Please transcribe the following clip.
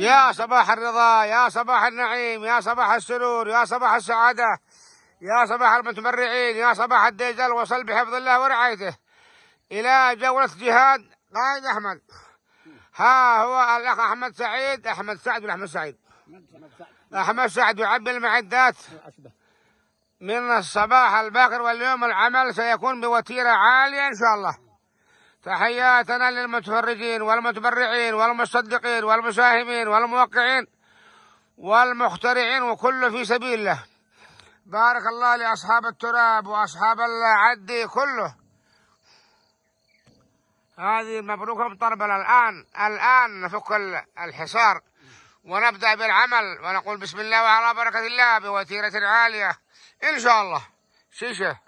يا صباح الرضا يا صباح النعيم يا صباح السرور يا صباح السعادة يا صباح المتمرعين يا صباح الدجال وصل بحفظ الله ورعايته إلى جولة جهاد قائد أحمد ها هو الأخ أحمد سعيد أحمد سعد ولا أحمد سعيد أحمد سعد يعبي المعدات من الصباح الباكر واليوم العمل سيكون بوتيرة عالية إن شاء الله تحياتنا للمتفرجين والمتبرعين والمصدقين والمساهمين والموقعين والمخترعين وكل في سبيل الله بارك الله لأصحاب التراب وأصحاب العدي كله هذه مبروكة مطربلة الآن الآن نفك الحصار ونبدأ بالعمل ونقول بسم الله وعلى بركة الله بوتيرة عالية إن شاء الله شيشه